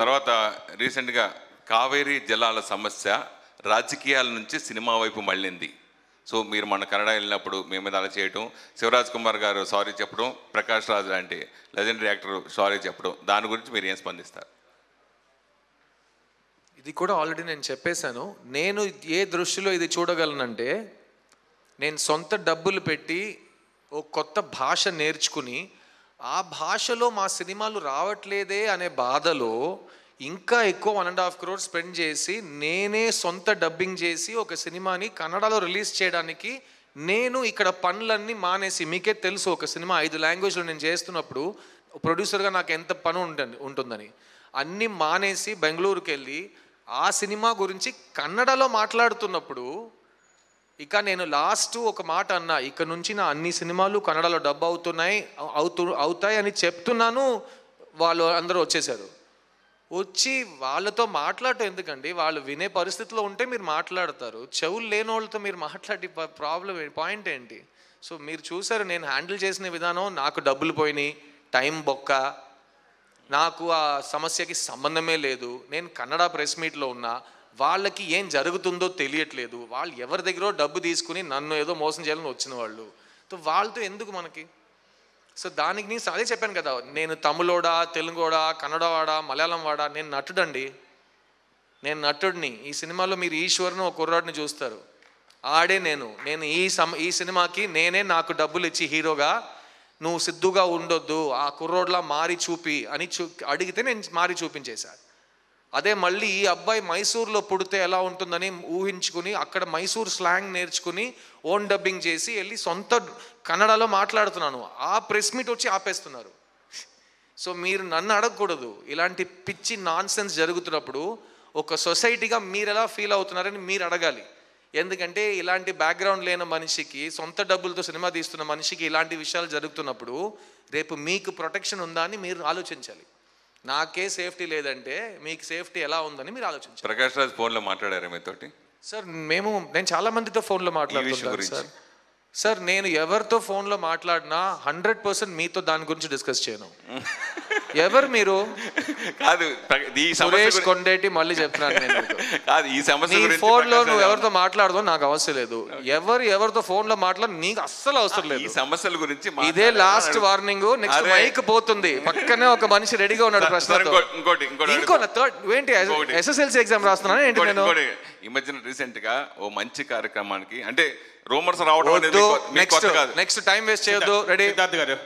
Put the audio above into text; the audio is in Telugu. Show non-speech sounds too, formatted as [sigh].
తర్వాత రీసెంట్గా కావేరీ జలాల సమస్య రాజకీయాల నుంచి సినిమా వైపు మళ్ళింది సో మీరు మన కన్నడ వెళ్ళినప్పుడు మేము మీద అలా చేయటం శివరాజ్ కుమార్ గారు సారీ చెప్పడం ప్రకాష్ రాజ్ లాంటి లెజెండరీ యాక్టర్ సారీ చెప్పడం దాని గురించి మీరు ఏం స్పందిస్తారు ఇది కూడా ఆల్రెడీ నేను చెప్పేశాను నేను ఏ దృష్టిలో ఇది చూడగలనంటే నేను సొంత డబ్బులు పెట్టి ఓ కొత్త భాష నేర్చుకుని ఆ భాషలో మా సినిమాలు రావట్లేదే అనే బాధలో ఇంకా ఎక్కువ one and half crore spend చేసి నేనే సొంత డబ్బింగ్ చేసి ఒక సినిమాని కన్నడలో రిలీజ్ చేయడానికి నేను ఇక్కడ పనులన్నీ మానేసి మీకే తెలుసు ఒక సినిమా ఐదు లాంగ్వేజ్లో నేను చేస్తున్నప్పుడు ప్రొడ్యూసర్గా నాకు ఎంత పని ఉంటుంది ఉంటుందని అన్నీ మానేసి బెంగళూరుకి వెళ్ళి ఆ సినిమా గురించి కన్నడలో మాట్లాడుతున్నప్పుడు ఇక నేను లాస్ట్ ఒక మాట అన్నా ఇక నుంచి నా అన్ని సినిమాలు కన్నడలో డబ్బు అవుతున్నాయి అవుతు అవుతాయి అని చెప్తున్నాను వాళ్ళు అందరూ వచ్చేసారు వచ్చి వాళ్ళతో మాట్లాడటం ఎందుకండి వాళ్ళు వినే పరిస్థితిలో ఉంటే మీరు మాట్లాడతారు చెవులు లేని వాళ్ళతో మీరు మాట్లాడే ప్రాబ్లం పాయింట్ ఏంటి సో మీరు చూసారు నేను హ్యాండిల్ చేసిన విధానం నాకు డబ్బులు పోయినాయి టైం బొక్క నాకు ఆ సమస్యకి సంబంధమే లేదు నేను కన్నడ ప్రెస్ మీట్లో ఉన్నా వాళ్ళకి ఏం జరుగుతుందో తెలియట్లేదు వాళ్ళు ఎవరి దగ్గర డబ్బు తీసుకుని నన్ను ఏదో మోసం చేయాలని వచ్చిన వాళ్ళు సో వాళ్ళతో ఎందుకు మనకి సో దానికి నేను అదే చెప్పాను కదా నేను తమిళోడా తెలుగోడా కన్నడవాడా మలయాళం వాడా నేను నటుడండి నేను నటుడిని ఈ సినిమాలో మీరు ఈశ్వర్ను ఒక కుర్రాడిని చూస్తారు ఆడే నేను నేను ఈ సమ ఈ సినిమాకి నేనే నాకు డబ్బులు ఇచ్చి హీరోగా నువ్వు సిద్ధుగా ఉండొద్దు ఆ కుర్రోడ్లా మారి చూపి అని చూ అడిగితే నేను మారి చూపించేశాను అదే మళ్ళీ ఈ అబ్బాయి మైసూర్లో పుడితే ఎలా ఉంటుందని ఊహించుకుని అక్కడ మైసూర్ స్లాంగ్ నేర్చుకుని ఓన్ డబ్బింగ్ చేసి వెళ్ళి సొంత కన్నడలో మాట్లాడుతున్నాను ఆ ప్రెస్ మీట్ వచ్చి ఆపేస్తున్నారు సో మీరు నన్ను అడగకూడదు ఇలాంటి పిచ్చి నాన్ సెన్స్ జరుగుతున్నప్పుడు ఒక సొసైటీగా మీరు ఎలా ఫీల్ అవుతున్నారని మీరు అడగాలి ఎందుకంటే ఇలాంటి బ్యాక్గ్రౌండ్ లేని మనిషికి సొంత డబ్బులతో సినిమా తీస్తున్న మనిషికి ఇలాంటి విషయాలు జరుగుతున్నప్పుడు రేపు మీకు ప్రొటెక్షన్ ఉందా అని మీరు ఆలోచించాలి నాకే సేఫ్టీ లేదంటే మీకు సేఫ్టీ ఎలా ఉందని మీరు ఆలోచించారు ప్రకాష్ రాజ్ ఫోన్లో మాట్లాడారు మీతోటి సార్ మేము నేను చాలా మందితో ఫోన్లో మాట్లాడుతున్నాను సార్ సార్ నేను ఎవరితో ఫోన్లో మాట్లాడినా హండ్రెడ్ పర్సెంట్ మీతో దాని గురించి డిస్కస్ చేయను ఎవరు మీరు కాదు ఈ సురేష్ కొండేటి మళ్ళీ చెప్తున్నాను నేను [laughs] కాదు ఈ సమస్య ఫోన్ లో నువ్వు ఎవరితో మాట్లాడదో నాకు అవసరం లేదు ఎవరు ఎవరితో ఫోన్ లో మాట్లాడు నీకు అస్సలు అవసరం లేదు ఈ సమస్యల గురించి ఇదే లాస్ట్ వార్నింగ్ నెక్స్ట్ మైక్ పోతుంది పక్కనే ఒక మనిషి రెడీగా ఉన్నాడు ప్రశ్న ఇంకో ఏంటి ఎస్ఎస్ఎల్సి ఎగ్జామ్ రాస్తున్నాను ఏంటి నేను ఈ మధ్యన రీసెంట్ గా ఓ మంచి కార్యక్రమానికి అంటే రూమర్స్ రావడం నెక్స్ట్ నెక్స్ట్ టైం వేస్ట్ చేయొద్దు రెడీ గారు